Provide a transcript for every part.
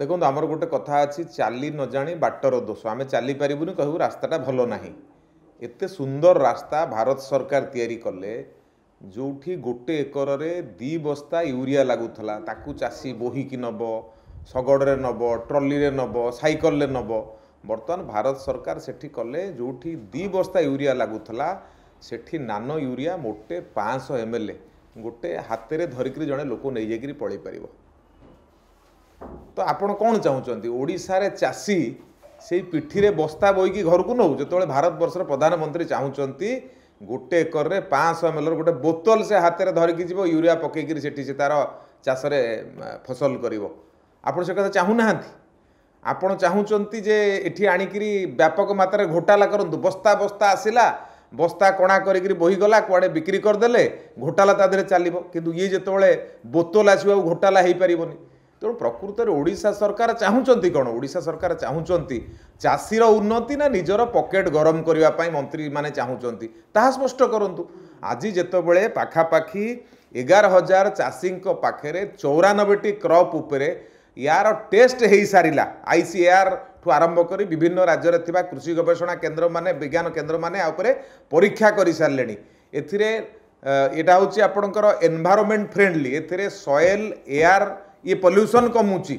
ଦେଖନ୍ତୁ ଆମର ଗୋଟେ କଥା ଅଛି ଚାଲି ନ ଜାଣି ବାଟର ଦୋଷ ଆମେ ଚାଲିପାରିବୁନି କହିବୁ ରାସ୍ତାଟା ଭଲ ନାହିଁ ଏତେ ସୁନ୍ଦର ରାସ୍ତା ଭାରତ ସରକାର ତିଆରି କଲେ ଯେଉଁଠି ଗୋଟେ ଏକରରେ ଦୁଇ ବସ୍ତା ୟୁରିଆ ଲାଗୁଥିଲା ତାକୁ ଚାଷୀ ବୋହିକି ନେବ ଶଗଡ଼ରେ ନେବ ଟ୍ରଲିରେ ନେବ ସାଇକଲରେ ନେବ ବର୍ତ୍ତମାନ ଭାରତ ସରକାର ସେଠି କଲେ ଯେଉଁଠି ଦୁଇ ବସ୍ତା ୟୁରିଆ ଲାଗୁଥିଲା ସେଠି ନାନ ୟୁରିଆ ମୋଟେ ପାଞ୍ଚଶହ ଏମ୍ ଏଲ୍ ଏ ଗୋଟେ ହାତରେ ଧରିକିରି ଜଣେ ଲୋକ ନେଇଯାଇକିରି ପଳେଇପାରିବ ତ ଆପଣ କ'ଣ ଚାହୁଁଛନ୍ତି ଓଡ଼ିଶାରେ ଚାଷୀ ସେଇ ପିଠିରେ ବସ୍ତା ବୋହିକି ଘରକୁ ନେଉ ଯେତେବେଳେ ଭାରତବର୍ଷର ପ୍ରଧାନମନ୍ତ୍ରୀ ଚାହୁଁଛନ୍ତି ଗୋଟେ ଏକରରେ ପାଞ୍ଚଶହ ଏମ୍ ଏଲ୍ର ଗୋଟେ ବୋତଲ ସେ ହାତରେ ଧରିକି ଯିବ ୟୁରିଆ ପକେଇକିରି ସେଠି ସେ ତା'ର ଚାଷରେ ଫସଲ କରିବ ଆପଣ ସେ କଥା ଚାହୁଁନାହାନ୍ତି ଆପଣ ଚାହୁଁଛନ୍ତି ଯେ ଏଠି ଆଣିକିରି ବ୍ୟାପକ ମାତ୍ରାରେ ଘୋଟାଲା କରନ୍ତୁ ବସ୍ତା ବସ୍ତା ଆସିଲା ବସ୍ତା କଣା କରିକିରି ବୋହିଗଲା କୁଆଡ଼େ ବିକ୍ରି କରିଦେଲେ ଘୋଟାଲା ତା ଦେହରେ ଚାଲିବ କିନ୍ତୁ ଇଏ ଯେତେବେଳେ ବୋତଲ ଆସିବ ଆଉ ଘୋଟାଲା ହେଇପାରିବନି ତେଣୁ ପ୍ରକୃତରେ ଓଡ଼ିଶା ସରକାର ଚାହୁଁଛନ୍ତି କ'ଣ ଓଡ଼ିଶା ସରକାର ଚାହୁଁଛନ୍ତି ଚାଷୀର ଉନ୍ନତି ନା ନିଜର ପକେଟ୍ ଗରମ କରିବା ପାଇଁ ମନ୍ତ୍ରୀମାନେ ଚାହୁଁଛନ୍ତି ତାହା ସ୍ପଷ୍ଟ କରନ୍ତୁ ଆଜି ଯେତେବେଳେ ପାଖାପାଖି ଏଗାର ହଜାର ଚାଷୀଙ୍କ ପାଖରେ ଚଉରାନବେଟି କ୍ରପ୍ ଉପରେ ୟାର ଟେଷ୍ଟ ହୋଇସାରିଲା ଆଇସିଏଆର୍ ଠୁ ଆରମ୍ଭ କରି ବିଭିନ୍ନ ରାଜ୍ୟରେ ଥିବା କୃଷି ଗବେଷଣା କେନ୍ଦ୍ରମାନେ ବିଜ୍ଞାନ କେନ୍ଦ୍ରମାନେ ଆ ଉପରେ ପରୀକ୍ଷା କରିସାରିଲେଣି ଏଥିରେ ଏଇଟା ହେଉଛି ଆପଣଙ୍କର ଏନ୍ଭାରମେଣ୍ଟ ଫ୍ରେଣ୍ଡଲି ଏଥିରେ ସଏଲ୍ ଏୟାର୍ ଇଏ ପଲ୍ୟୁସନ୍ କମୁଛି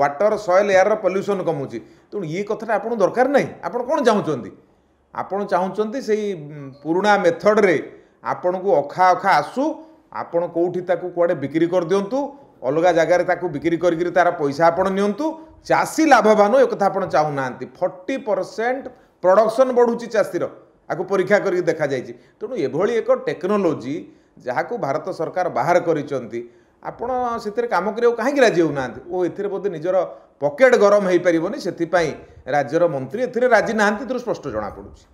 ୱାଟର ସଏଲ୍ ଏୟାର୍ର ପଲ୍ୟୁସନ୍ କମୁଛି ତେଣୁ ଇଏ କଥାଟା ଆପଣଙ୍କୁ ଦରକାର ନାହିଁ ଆପଣ କ'ଣ ଚାହୁଁଛନ୍ତି ଆପଣ ଚାହୁଁଛନ୍ତି ସେଇ ପୁରୁଣା ମେଥଡ଼ରେ ଆପଣଙ୍କୁ ଅଖା ଅଖା ଆସୁ ଆପଣ କେଉଁଠି ତାକୁ କୁଆଡ଼େ ବିକ୍ରି କରିଦିଅନ୍ତୁ ଅଲଗା ଜାଗାରେ ତାକୁ ବିକ୍ରି କରିକିରି ତା'ର ପଇସା ଆପଣ ନିଅନ୍ତୁ ଚାଷୀ ଲାଭବାନ ଏ କଥା ଆପଣ ଚାହୁଁନାହାନ୍ତି ଫର୍ଟି ପରସେଣ୍ଟ ପ୍ରଡ଼କ୍ସନ୍ ବଢ଼ୁଛି ଚାଷୀର ଆକୁ ପରୀକ୍ଷା କରିକି ଦେଖାଯାଇଛି ତେଣୁ ଏଭଳି ଏକ ଟେକ୍ନୋଲୋଜି ଯାହାକୁ ଭାରତ ସରକାର ବାହାର କରିଛନ୍ତି ଆପଣ ସେଥିରେ କାମ କରିବାକୁ କାହିଁକି ରାଜି ହେଉନାହାନ୍ତି ଓ ଏଥିରେ ବୋଧେ ନିଜର ପକେଟ୍ ଗରମ ହୋଇପାରିବନି ସେଥିପାଇଁ ରାଜ୍ୟର ମନ୍ତ୍ରୀ ଏଥିରେ ରାଜି ନାହାନ୍ତି ଏଥିରୁ ସ୍ପଷ୍ଟ ଜଣାପଡ଼ୁଛି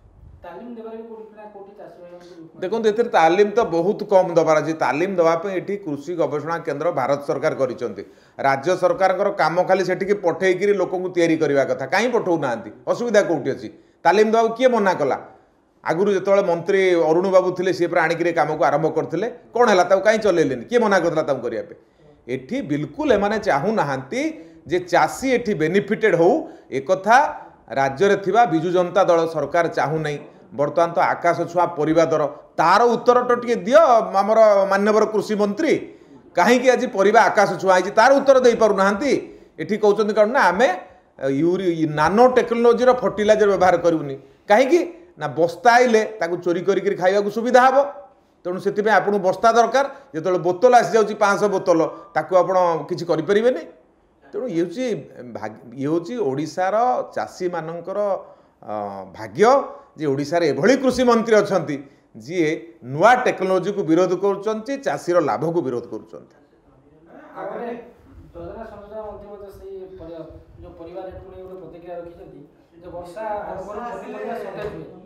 ଦେଖନ୍ତୁ ଏଥିରେ ତାଲିମ ତ ବହୁତ କମ୍ ଦେବାର ଅଛି ତାଲିମ ଦେବା ପାଇଁ ଏଠି କୃଷି ଗବେଷଣା କେନ୍ଦ୍ର ଭାରତ ସରକାର କରିଛନ୍ତି ରାଜ୍ୟ ସରକାରଙ୍କର କାମ ଖାଲି ସେଠିକି ପଠେଇକିରି ଲୋକଙ୍କୁ ତିଆରି କରିବା କଥା କାହିଁ ପଠଉନାହାନ୍ତି ଅସୁବିଧା କେଉଁଠି ଅଛି ତାଲିମ ଦେବାକୁ କିଏ ମନା କଲା ଆଗରୁ ଯେତେବେଳେ ମନ୍ତ୍ରୀ ଅରୁଣ ବାବୁ ଥିଲେ ସିଏ ପୁରା ଆଣିକିରି କାମକୁ ଆରମ୍ଭ କରିଥିଲେ କ'ଣ ହେଲା ତାକୁ କାହିଁ ଚଲେଇଲେନି କିଏ ମନା କରିଥିଲା ତାଙ୍କୁ କରିବା ପାଇଁ ଏଠି ବିଲକୁଲ ଏମାନେ ଚାହୁଁନାହାନ୍ତି ଯେ ଚାଷୀ ଏଠି ବେନିଫିଟେଡ଼୍ ହେଉ ଏକଥା ରାଜ୍ୟରେ ଥିବା ବିଜୁ ଜନତା ଦଳ ସରକାର ଚାହୁଁନାହିଁ ବର୍ତ୍ତମାନ ତ ଆକାଶ ଛୁଆଁ ପରିବା ଦର ତାର ଉତ୍ତରଟା ଟିକେ ଦିଅ ଆମର ମାନ୍ୟବର କୃଷିମନ୍ତ୍ରୀ କାହିଁକି ଆଜି ପରିବା ଆକାଶ ଛୁଆଁ ହେଇଛି ତାର ଉତ୍ତର ଦେଇପାରୁନାହାନ୍ତି ଏଠି କହୁଛନ୍ତି କ'ଣ ନା ଆମେ ୟୁରି ନାନୋ ଟେକ୍ନୋଲୋଜିର ଫର୍ଟିଲାଇଜର ବ୍ୟବହାର କରିବୁନି କାହିଁକି ନା ବସ୍ତା ଆଇଲେ ତାକୁ ଚୋରି କରିକିରି ଖାଇବାକୁ ସୁବିଧା ହେବ ତେଣୁ ସେଥିପାଇଁ ଆପଣଙ୍କୁ ବସ୍ତା ଦରକାର ଯେତେବେଳେ ବୋତଲ ଆସିଯାଉଛି ପାଞ୍ଚଶହ ବୋତଲ ତାକୁ ଆପଣ କିଛି କରିପାରିବେନି ତେଣୁ ଇଏ ହେଉଛି ଇଏ ହେଉଛି ଓଡ଼ିଶାର ଚାଷୀମାନଙ୍କର ଭାଗ୍ୟ ଯେ ଓଡ଼ିଶାରେ ଏଭଳି କୃଷିମନ୍ତ୍ରୀ ଅଛନ୍ତି ଯିଏ ନୂଆ ଟେକ୍ନୋଲୋଜିକୁ ବିରୋଧ କରୁଛନ୍ତି ଚାଷୀର ଲାଭକୁ ବିରୋଧ କରୁଛନ୍ତି ପରିବାର ପ୍ରତିକ୍ରିୟା ରଖିଛନ୍ତି ଯେ ବର୍ଷା ସତେଜ ହୁଏ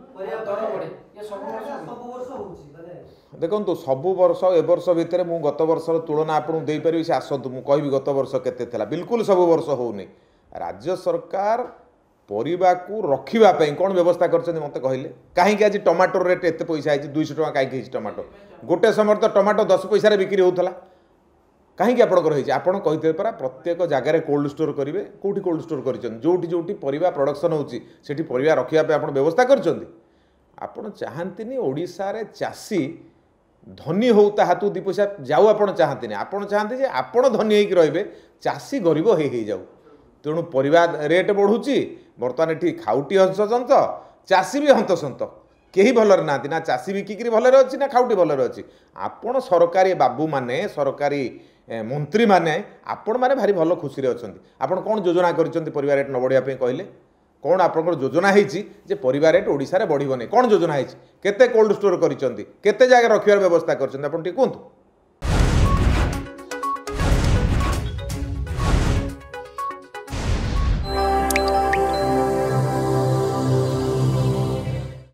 ଦେଖନ୍ତୁ ସବୁ ବର୍ଷ ଏ ବର୍ଷ ଭିତରେ ମୁଁ ଗତ ବର୍ଷର ତୁଳନା ଆପଣଙ୍କୁ ଦେଇପାରିବି ସେ ଆସନ୍ତୁ ମୁଁ କହିବି ଗତ ବର୍ଷ କେତେ ଥିଲା ବିଲକୁଲ ସବୁ ବର୍ଷ ହେଉନି ରାଜ୍ୟ ସରକାର ପରିବାକୁ ରଖିବା ପାଇଁ କ'ଣ ବ୍ୟବସ୍ଥା କରିଛନ୍ତି ମୋତେ କହିଲେ କାହିଁକି ଆଜି ଟମାଟୋ ରେଟ୍ ଏତେ ପଇସା ହେଇଛି ଦୁଇଶହ ଟଙ୍କା କାହିଁକି ହେଇଛି ଟମାଟୋ ଗୋଟେ ସମୟରେ ତ ଟମାଟୋ ଦଶ ପଇସାରେ ବିକ୍ରି ହେଉଥିଲା କାହିଁକି ଆପଣଙ୍କର ହେଇଛି ଆପଣ କହିଥିବେ ପରା ପ୍ରତ୍ୟେକ ଜାଗାରେ କୋଲ୍ଡ ଷ୍ଟୋର୍ କରିବେ କେଉଁଠି କୋଲ୍ଡ ଷ୍ଟୋର୍ କରିଛନ୍ତି ଯେଉଁଠି ଯେଉଁଠି ପରିବା ପ୍ରଡ଼କ୍ସନ୍ ହେଉଛି ସେଠି ପରିବା ରଖିବା ପାଇଁ ଆପଣ ବ୍ୟବସ୍ଥା କରିଛନ୍ତି ଆପଣ ଚାହାନ୍ତିନି ଓଡ଼ିଶାରେ ଚାଷୀ ଧନୀ ହେଉ ତା ହାତକୁ ଦୁଇ ପଇସା ଯାଉ ଆପଣ ଚାହାନ୍ତିନି ଆପଣ ଚାହାନ୍ତି ଯେ ଆପଣ ଧନୀ ହେଇକି ରହିବେ ଚାଷୀ ଗରିବ ହେଇ ହେଇଯାଉ ତେଣୁ ପରିବା ରେଟ୍ ବଢ଼ୁଛି ବର୍ତ୍ତମାନ ଏଠି ଖାଉଟି ହନ୍ତସନ୍ତ ଚାଷୀ ବି ହନ୍ତସନ୍ତ କେହି ଭଲରେ ନାହାନ୍ତି ନା ଚାଷୀ ବିକିକିରି ଭଲରେ ଅଛି ନା ଖାଉଟି ଭଲରେ ଅଛି ଆପଣ ସରକାରୀ ବାବୁମାନେ ସରକାରୀ ମନ୍ତ୍ରୀମାନେ ଆପଣମାନେ ଭାରି ଭଲ ଖୁସିରେ ଅଛନ୍ତି ଆପଣ କ'ଣ ଯୋଜନା କରିଛନ୍ତି ପରିବା ରେଟ୍ ନ ବଢ଼ିବା ପାଇଁ କହିଲେ কোণ আপনার যোজনা হয়েছি যে পরিবার রেট ওড়শার বড়বনি কোণ যোজনা হয়েছে কেতে কোল্ড স্টোর করছেন কেতে জায়গা রক্ষার ব্যবস্থা করছেন আপনার টিকে কুহতু